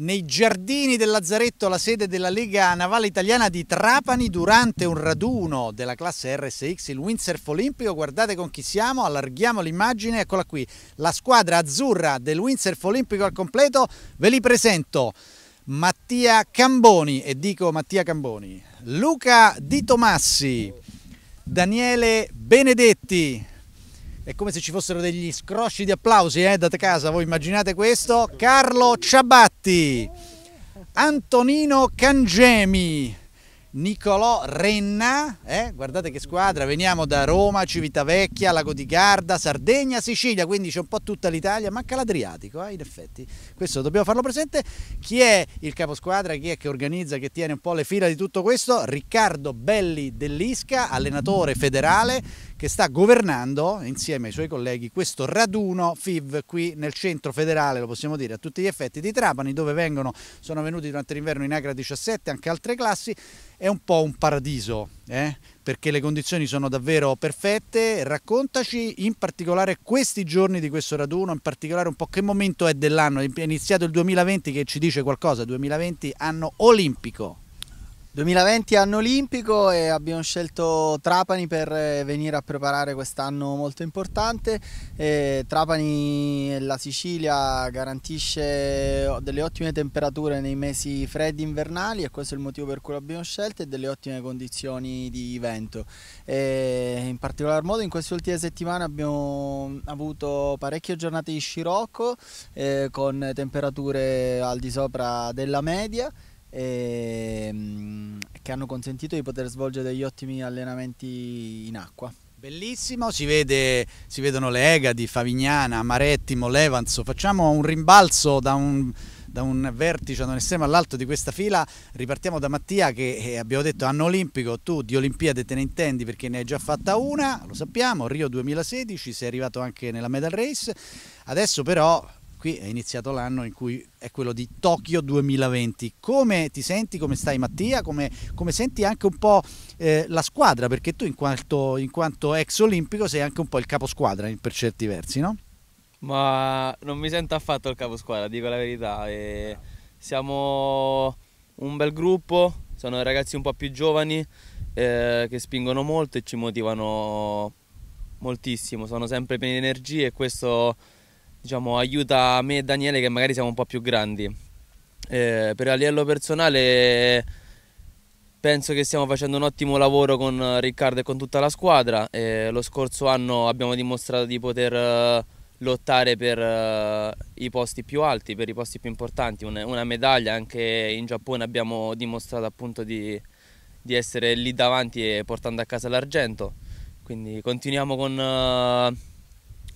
nei giardini del Lazzaretto, la sede della Lega Navale Italiana di Trapani, durante un raduno della classe RSX, il windsurf olimpico. Guardate con chi siamo, allarghiamo l'immagine, eccola qui, la squadra azzurra del windsurf olimpico al completo. Ve li presento Mattia Camboni, e dico Mattia Camboni, Luca Di Tomassi, Daniele Benedetti, è come se ci fossero degli scrosci di applausi, eh, date casa, voi immaginate questo? Carlo Ciabatti, Antonino Cangemi, Nicolò Renna, eh? guardate che squadra, veniamo da Roma, Civitavecchia, Lago di Garda, Sardegna, Sicilia, quindi c'è un po' tutta l'Italia, manca l'Adriatico eh, in effetti, questo dobbiamo farlo presente. Chi è il caposquadra, chi è che organizza, che tiene un po' le fila di tutto questo? Riccardo Belli dell'Isca, allenatore federale che sta governando insieme ai suoi colleghi questo raduno FIV qui nel centro federale, lo possiamo dire a tutti gli effetti, di Trapani dove vengono, sono venuti durante l'inverno in Agra 17 anche altre classi, è un po' un paradiso eh? perché le condizioni sono davvero perfette, raccontaci in particolare questi giorni di questo raduno, in particolare un po' che momento è dell'anno, è iniziato il 2020 che ci dice qualcosa, 2020 anno olimpico. 2020 anno olimpico e abbiamo scelto Trapani per eh, venire a preparare quest'anno molto importante. E Trapani, la Sicilia, garantisce delle ottime temperature nei mesi freddi invernali e questo è il motivo per cui l'abbiamo scelto e delle ottime condizioni di vento. E in particolar modo in queste ultime settimane abbiamo avuto parecchie giornate di scirocco eh, con temperature al di sopra della media e, ehm, che hanno consentito di poter svolgere degli ottimi allenamenti in acqua. Bellissimo, si, vede, si vedono le Egadi, Favignana, Marettimo, Levanzo, facciamo un rimbalzo da un, da un vertice, da un estremo all'alto di questa fila, ripartiamo da Mattia che eh, abbiamo detto anno olimpico, tu di Olimpiade te ne intendi perché ne hai già fatta una, lo sappiamo, Rio 2016, sei arrivato anche nella medal race, adesso però qui è iniziato l'anno in cui è quello di Tokyo 2020. Come ti senti, come stai Mattia, come, come senti anche un po' eh, la squadra, perché tu in quanto, in quanto, ex olimpico sei anche un po' il caposquadra per certi versi, no? Ma non mi sento affatto il caposquadra, dico la verità. E siamo un bel gruppo, sono ragazzi un po' più giovani eh, che spingono molto e ci motivano moltissimo, sono sempre pieni di energie e questo diciamo, aiuta me e Daniele che magari siamo un po' più grandi. Eh, per a livello personale penso che stiamo facendo un ottimo lavoro con Riccardo e con tutta la squadra. Eh, lo scorso anno abbiamo dimostrato di poter eh, lottare per uh, i posti più alti, per i posti più importanti, una, una medaglia, anche in Giappone abbiamo dimostrato appunto di, di, essere lì davanti e portando a casa l'argento, quindi continuiamo con uh,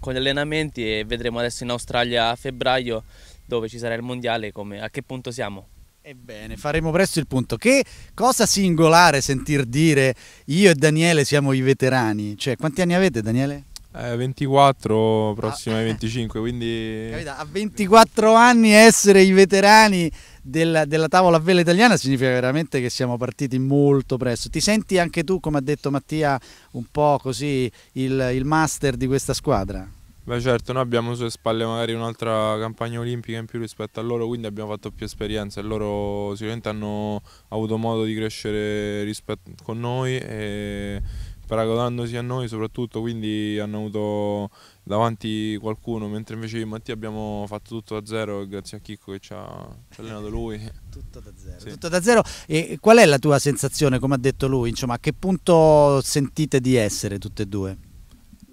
con gli allenamenti e vedremo adesso in Australia a febbraio dove ci sarà il mondiale come, a che punto siamo. Ebbene, faremo presto il punto. Che cosa singolare sentir dire io e Daniele siamo i veterani. Cioè, quanti anni avete Daniele? Eh, 24, prossima ah, ai 25, quindi... Capita, a 24 anni essere i veterani della, della tavola a vela italiana significa veramente che siamo partiti molto presto. Ti senti anche tu, come ha detto Mattia, un po' così il, il master di questa squadra? Beh certo, noi abbiamo sulle spalle magari un'altra campagna olimpica in più rispetto a loro, quindi abbiamo fatto più esperienza e loro sicuramente hanno avuto modo di crescere rispetto, con noi e paragonandosi a noi soprattutto, quindi hanno avuto davanti qualcuno, mentre invece io e Mattia abbiamo fatto tutto da zero grazie a Chicco che ci ha, ci ha allenato lui. tutto da zero. Sì. Tutto da zero. E qual è la tua sensazione, come ha detto lui, insomma, a che punto sentite di essere tutte e due?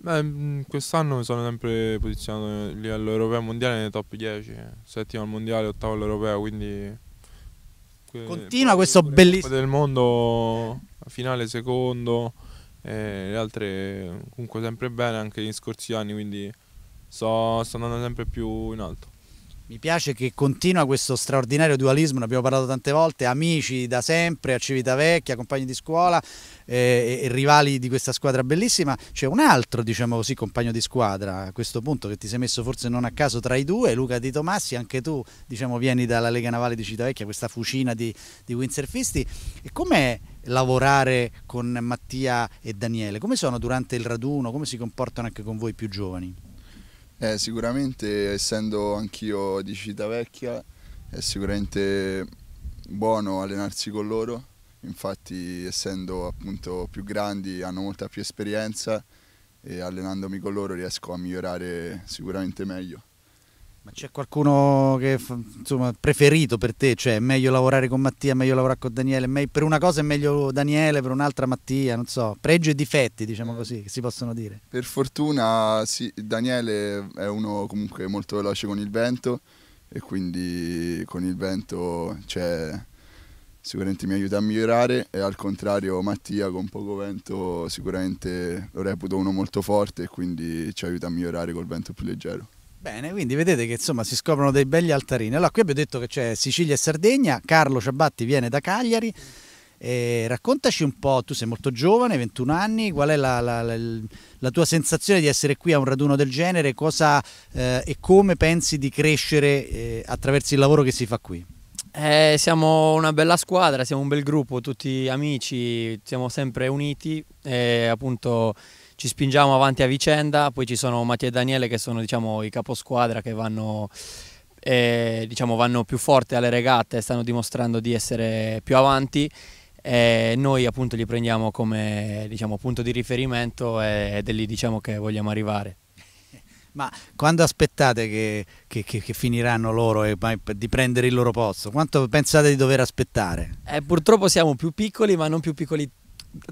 Beh, mm, quest'anno mi sono sempre posizionato a livello europeo e mondiale nei top 10, settimo al mondiale, ottavo all'europeo, quindi... Continua questo bellissimo... del mondo, finale secondo, e le altre comunque sempre bene anche negli scorsi anni, quindi sto, sto andando sempre più in alto. Mi piace che continua questo straordinario dualismo, ne abbiamo parlato tante volte, amici da sempre a Civitavecchia, compagni di scuola eh, e, rivali di questa squadra bellissima. C'è un altro, diciamo così, compagno di squadra a questo punto che ti sei messo forse non a caso tra i due, Luca Di Tomassi, anche tu diciamo, vieni dalla Lega Navale di Civitavecchia, questa fucina di, di windsurfisti. E com'è lavorare con Mattia e Daniele? Come sono durante il raduno? Come si comportano anche con voi più giovani? Eh, sicuramente, essendo anch'io di città vecchia, è sicuramente buono allenarsi con loro. Infatti, essendo appunto più grandi, hanno molta più esperienza e allenandomi con loro riesco a migliorare sicuramente meglio. Ma c'è qualcuno che insomma preferito per te? Cioè è meglio lavorare con Mattia, è meglio lavorare con Daniele? Per una cosa è meglio Daniele, per un'altra Mattia, non so, pregi e difetti, diciamo così, che si possono dire. Per fortuna sì, Daniele è uno comunque molto veloce con il vento e quindi con il vento cioè, sicuramente mi aiuta a migliorare e al contrario Mattia con poco vento sicuramente lo reputo uno molto forte e quindi ci aiuta a migliorare col vento più leggero. Bene, quindi vedete che insomma si scoprono dei belli altarini. Allora, qui abbiamo detto che c'è Sicilia e Sardegna, Carlo Ciabatti viene da Cagliari. E raccontaci un po', tu sei molto giovane, 21 anni, qual è la, la, la, la tua sensazione di essere qui a un raduno del genere cosa, eh, e come pensi di crescere eh, attraverso il lavoro che si fa qui? Eh, siamo una bella squadra, siamo un bel gruppo, tutti amici, siamo sempre uniti e appunto ci spingiamo avanti a vicenda, poi ci sono Mattia e Daniele che sono diciamo, i caposquadra che vanno, eh, diciamo, vanno più forte alle regate, stanno dimostrando di essere più avanti e noi appunto li prendiamo come diciamo, punto di riferimento ed è lì diciamo, che vogliamo arrivare. Ma quando aspettate che, che, che, che finiranno loro e, di prendere il loro posto? Quanto pensate di dover aspettare? Eh, purtroppo siamo più piccoli, ma non più piccoli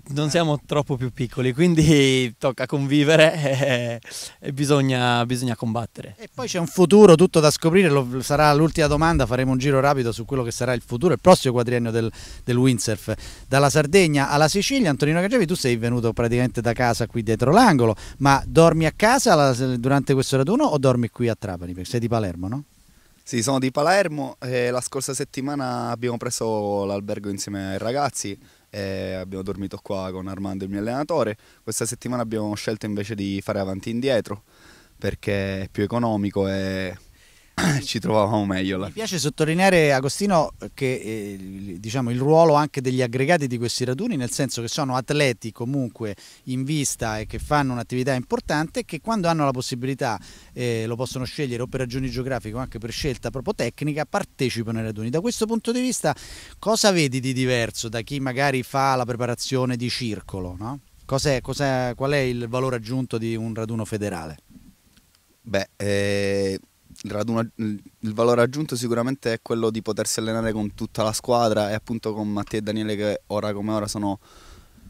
non siamo troppo più piccoli, quindi tocca convivere e, e bisogna, bisogna, combattere. E poi c'è un futuro tutto da scoprire, lo, sarà l'ultima domanda, faremo un giro rapido su quello che sarà il futuro, il prossimo quadriennio del, del windsurf. Dalla Sardegna alla Sicilia, Antonino Caggiavi, tu sei venuto praticamente da casa qui dietro l'angolo, ma dormi a casa la, durante questo raduno o dormi qui a Trapani? Perché sei di Palermo, no? Sì, sono di Palermo e eh, la scorsa settimana abbiamo preso l'albergo insieme ai ragazzi eh, abbiamo dormito qua con Armando il mio allenatore. Questa settimana abbiamo scelto invece di fare avanti e indietro perché è più economico e ci trovavamo meglio. Là. Mi piace sottolineare, Agostino, che eh, diciamo, il ruolo anche degli aggregati di questi raduni, nel senso che sono atleti comunque in vista e che fanno un'attività importante, che quando hanno la possibilità, eh, lo possono scegliere o per ragioni geografiche o anche per scelta proprio tecnica, partecipano ai raduni. Da questo punto di vista, cosa vedi di diverso da chi magari fa la preparazione di circolo? No? Cos è, qual è il valore aggiunto di un raduno federale? Beh, eh, raduno, il valore aggiunto sicuramente è quello di potersi allenare con tutta la squadra e appunto con Mattia e Daniele che ora come ora sono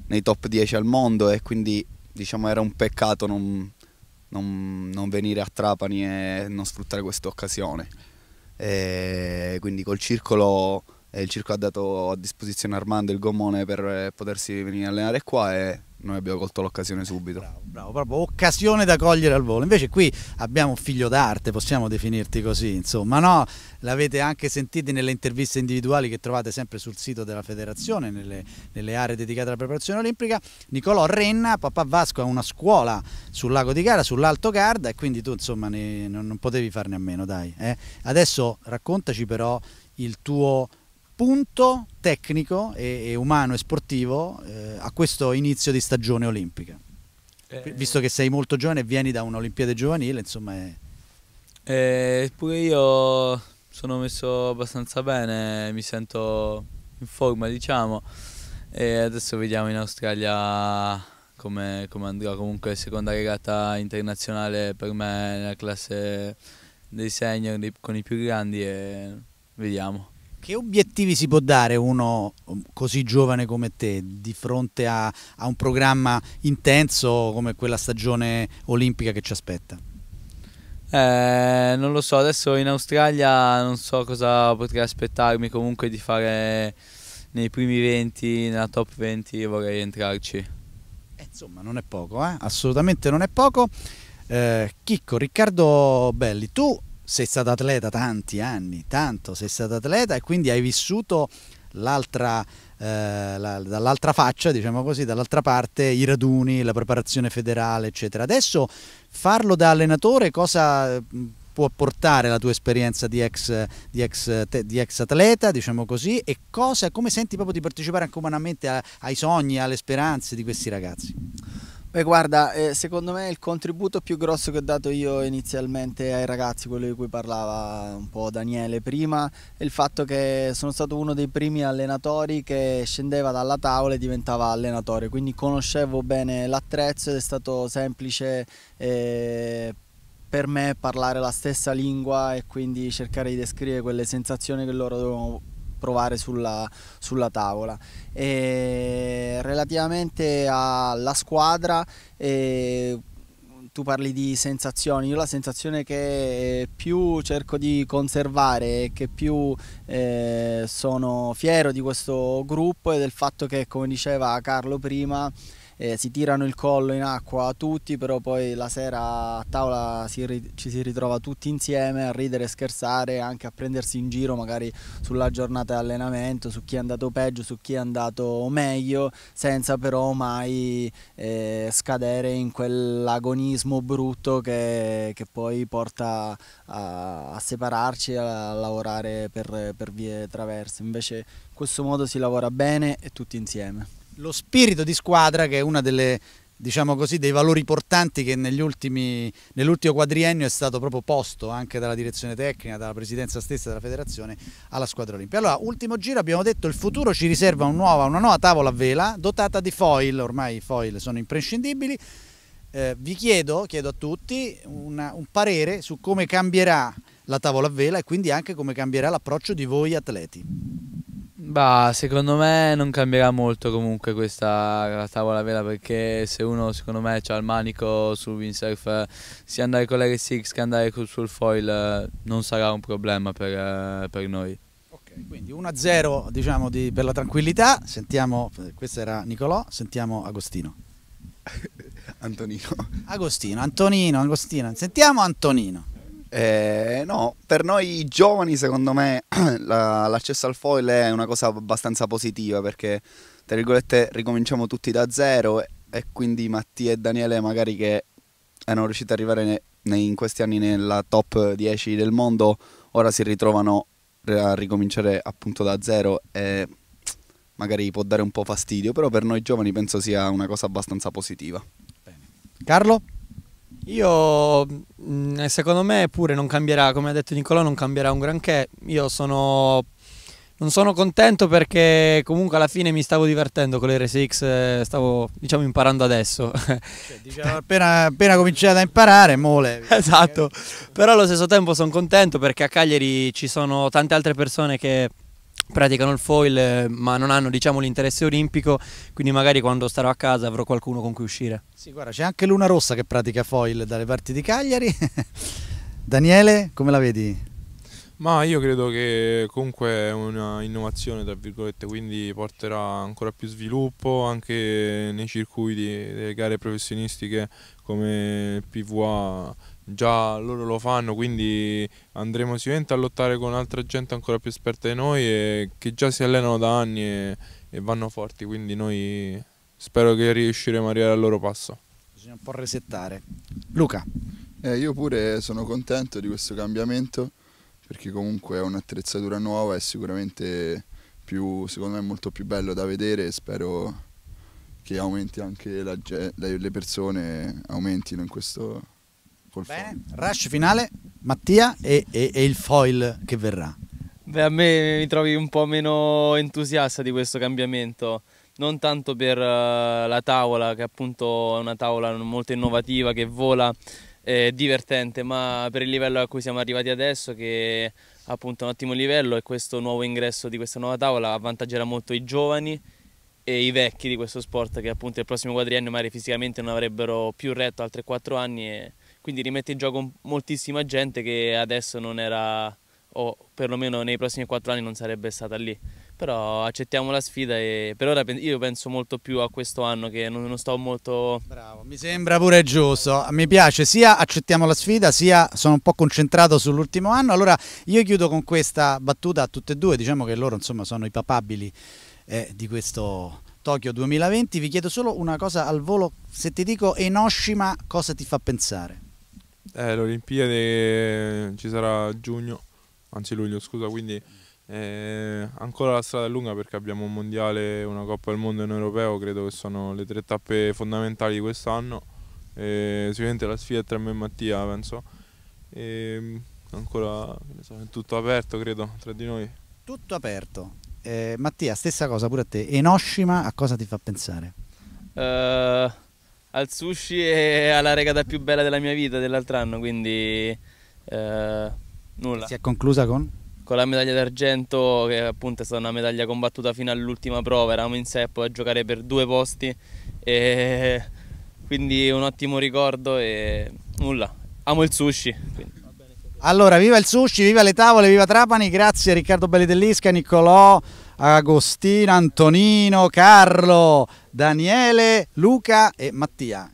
nei top 10 al mondo e quindi diciamo era un peccato non, non, non venire a Trapani e non sfruttare questa occasione. E quindi col circolo il circo ha dato a disposizione Armando il gommone per eh, potersi venire a allenare qua e noi abbiamo colto l'occasione subito. Bravo, bravo, proprio occasione da cogliere al volo. Invece qui abbiamo un figlio d'arte, possiamo definirti così, insomma, no? L'avete anche sentito nelle interviste individuali che trovate sempre sul sito della federazione, nelle, nelle aree dedicate alla preparazione olimpica. Nicolò Renna, papà Vasco, ha una scuola sul lago di Gara, sull'Alto Garda e quindi tu insomma ne, non, non, potevi farne a meno, dai. Eh? Adesso raccontaci però il tuo punto tecnico e, e umano e sportivo eh, a questo inizio di stagione olimpica? Eh, Visto che sei molto giovane e vieni da un'Olimpiade giovanile, insomma... È... Eh, pure io sono messo abbastanza bene, mi sento in forma diciamo e adesso vediamo in Australia come, come andrà, comunque seconda regata internazionale per me nella classe dei senior con i più grandi e vediamo. Che obiettivi si può dare uno um, così giovane come te di fronte a, a un programma intenso come quella stagione olimpica che ci aspetta? Eh, non lo so, adesso in Australia non so cosa potrei aspettarmi comunque di fare nei primi 20, nella top 20 vorrei entrarci. Eh, insomma, non è poco, eh? assolutamente non è poco. Eh, Chicco, Riccardo Belli, tu sei stato atleta tanti anni, tanto sei stato atleta e quindi hai vissuto l'altra, eh, la, dall'altra faccia, diciamo così, dall'altra parte i raduni, la preparazione federale, eccetera. Adesso farlo da allenatore cosa mm, può portare la tua esperienza di ex, di ex, di ex atleta, diciamo così, e cosa, come senti proprio di partecipare anche umanamente a, ai sogni, alle speranze di questi ragazzi? Beh, guarda, eh, secondo me il contributo più grosso che ho dato io inizialmente ai ragazzi, quello di cui parlava un po' Daniele prima, è il fatto che sono stato uno dei primi allenatori che scendeva dalla tavola e diventava allenatore, quindi conoscevo bene l'attrezzo ed è stato semplice eh, per me parlare la stessa lingua e quindi cercare di descrivere quelle sensazioni che loro dovevano provare sulla, sulla tavola. E relativamente alla squadra, eh, tu parli di sensazioni, io la sensazione che più cerco di conservare e che più eh, sono fiero di questo gruppo è del fatto che, come diceva Carlo prima, eh, si tirano il collo in acqua tutti, però poi la sera a tavola si ci si ritrova tutti insieme a ridere e scherzare, anche a prendersi in giro magari sulla giornata di allenamento, su chi è andato peggio, su chi è andato meglio, senza però mai eh, scadere in quell'agonismo brutto che, che, poi porta a, a separarci e a lavorare per, per vie traverse. Invece in questo modo si lavora bene e tutti insieme lo spirito di squadra che è uno diciamo dei valori portanti che ultimi, nell'ultimo quadriennio è stato proprio posto anche dalla direzione tecnica, dalla presidenza stessa della federazione alla squadra olimpica. Allora, ultimo giro abbiamo detto il futuro ci riserva un nuova, una nuova tavola a vela dotata di foil, ormai i foil sono imprescindibili. Eh, vi chiedo, chiedo a tutti, una, un parere su come cambierà la tavola a vela e quindi anche come cambierà l'approccio di voi atleti. Bah, secondo me non cambierà molto comunque questa tavola vera perché se uno secondo me ha il manico su windsurf sia andare con l'R6 che andare sul foil non sarà un problema per, per noi. Ok, quindi 1-0 diciamo di, per la tranquillità, sentiamo, questo era Nicolò, sentiamo Agostino. Antonino. Agostino, Antonino, Agostino, sentiamo Antonino. Eh, no, per noi giovani secondo me la, l'accesso al foil è una cosa abbastanza positiva perché tra virgolette ricominciamo tutti da zero e, e quindi Mattia e Daniele magari che erano riusciti ad arrivare ne, ne, in questi anni nella top 10 del mondo ora si ritrovano a ricominciare appunto da zero e magari può dare un po' fastidio però per noi giovani penso sia una cosa abbastanza positiva. Bene. Carlo? Io, mm, secondo me, pure non cambierà, come ha detto Nicolò, non cambierà un granché. Io sono, non sono contento perché comunque alla fine mi stavo divertendo con le RSX, eh, stavo, diciamo, imparando adesso. Cioè, diciamo, appena, appena cominciato a imparare, mole. Esatto, però allo stesso tempo sono contento perché a Cagliari ci sono tante altre persone che praticano il foil eh, ma non hanno diciamo, l'interesse olimpico quindi magari quando starò a casa avrò qualcuno con cui uscire sì guarda c'è anche Luna Rossa che pratica foil dalle parti di Cagliari Daniele come la vedi? Ma io credo che comunque è un'innovazione, tra virgolette, quindi porterà ancora più sviluppo anche nei circuiti delle gare professionistiche come PVA già loro lo fanno, quindi andremo sicuramente a lottare con altra gente ancora più esperta di noi e che già si allenano da anni e, e vanno forti, quindi noi spero che riusciremo a arrivare al loro passo. Bisogna un po' resettare. Luca. Eh, io pure sono contento di questo cambiamento perché comunque è un'attrezzatura nuova e sicuramente più, secondo me molto più bello da vedere e spero che aumenti anche la, le persone aumentino in questo col Bene, rush finale, Mattia e, e, e il foil che verrà. Beh, a me mi trovi un po' meno entusiasta di questo cambiamento, non tanto per eh, la tavola, che appunto è una tavola molto innovativa, che vola, è divertente, ma per il livello a cui siamo arrivati adesso, che è appunto un ottimo livello e questo nuovo ingresso di questa nuova tavola avvantaggerà molto i giovani e i vecchi di questo sport che appunto il prossimo quadriennio magari fisicamente non avrebbero più retto altri 4 anni e quindi rimette in gioco moltissima gente che adesso non era o perlomeno nei prossimi quattro anni non sarebbe stata lì però accettiamo la sfida e per ora io penso molto più a questo anno che non, sto molto... Bravo, mi sembra pure giusto, mi piace sia accettiamo la sfida sia sono un po' concentrato sull'ultimo anno, allora io chiudo con questa battuta a tutte e due, diciamo che loro insomma sono i papabili eh, di questo Tokyo 2020, vi chiedo solo una cosa al volo, se ti dico Enoshima cosa ti fa pensare? Eh, l'Olimpiade eh, ci sarà a giugno, anzi luglio, scusa, quindi eh, ancora la strada è lunga perché abbiamo un mondiale, una Coppa del Mondo e un europeo, credo che sono le tre tappe fondamentali di quest'anno. Eh, sicuramente la sfida è tra me e Mattia, penso. E, ancora so, è tutto aperto, credo, tra di noi. Tutto aperto. Eh, Mattia, stessa cosa pure a te. Enoshima a cosa ti fa pensare? Uh al sushi e alla regata più bella della mia vita dell'altro anno, quindi eh, nulla. Si è conclusa con? Con la medaglia d'argento, che appunto è stata una medaglia combattuta fino all'ultima prova, eravamo in seppo a giocare per due posti, e quindi un ottimo ricordo e nulla, amo il sushi. Quindi. Allora, viva il sushi, viva le tavole, viva Trapani, grazie Riccardo Belli dell'Isca, Niccolò. Agostino, Antonino, Carlo, Daniele, Luca e Mattia.